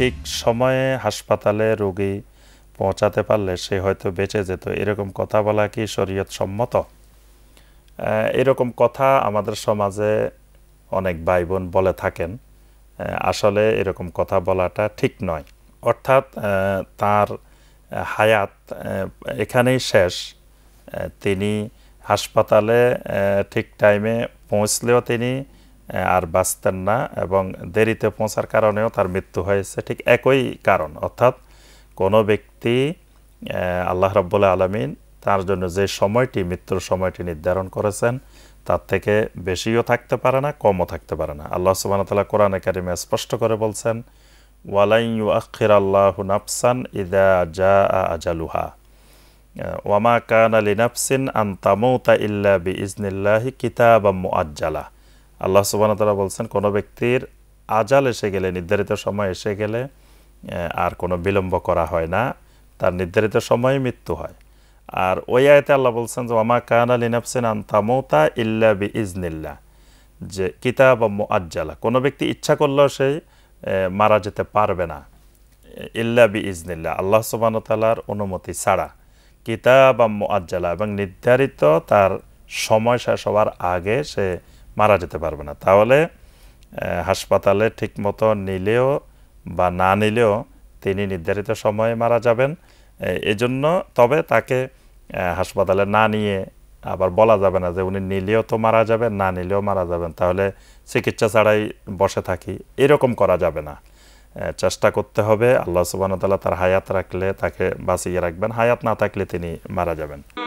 ঠিক সময়ে হাসপাতালে রোগী পৌঁছাতে পারলে সে হয়তো বেঁচে যেত এরকম কথা বলা কি শরীয়ত সম্মত এরকম কথা আমাদের সমাজে অনেক ভাই বোন বলে থাকেন আসলে এরকম কথা বলাটা ঠিক নয় অর্থাৎ তার হায়াত এখানেই শেষ তিনি হাসপাতালে ঠিক টাইমে পৌঁছলেও তিনি আর বাঁচতেন না এবং দেরিতে পৌঁছার কারণেও তার মৃত্যু হয়েছে ঠিক একই কারণ অর্থাৎ কোনো ব্যক্তি আল্লাহ রব্বুল আলমিন তার জন্য যে সময়টি মৃত্যুর সময়টি নির্ধারণ করেছেন তার থেকে বেশিও থাকতে পারে না কমও থাকতে পারে না আল্লাহ সুবাহ তালা কোরআন একাডেমি স্পষ্ট করে বলছেন ওয়ালাইউ আখির আল্লাহ নাফসান ইদা জা আজালুহা ওয়ামা কান আলী নাফসিন আন্তামৌতা ইল্লা বি ইজনিল্লাহি কিতাব আজ্জালা আল্লাহ সুবান তারা বলছেন কোনো ব্যক্তির আজাল এসে গেলে নির্ধারিত সময় এসে গেলে আর কোনো বিলম্ব করা হয় না তার নির্ধারিত সময়ে মৃত্যু হয় আর ওই আয়তে আল্লাহ বলছেন যে ওমা কান আলী নাফসেন আন্তামৌতা ইল্লা বি ইজনিল্লা যে কিতাব আজ্জালা কোনো ব্যক্তি ইচ্ছা করলেও সে মারা যেতে পারবে না ইল্লা বি ইজনিল্লা আল্লাহ সুবাহতালার অনুমতি ছাড়া কিতাব আজ্জালা এবং নির্ধারিত তার সময় শেষ হওয়ার আগে সে মারা যেতে পারবে না তাহলে হাসপাতালে ঠিকমতো নিলেও বা না নিলেও তিনি নির্ধারিত সময়ে মারা যাবেন এজন্য তবে তাকে হাসপাতালে না নিয়ে আবার বলা যাবে না যে উনি নিলেও তো মারা যাবেন না নিলেও মারা যাবেন তাহলে চিকিৎসা ছাড়াই বসে থাকি এরকম করা যাবে না চেষ্টা করতে হবে আল্লাহ সুবাহতাল্লাহ তার হায়াত রাখলে তাকে বাঁচিয়ে রাখবেন হায়াত না থাকলে তিনি মারা যাবেন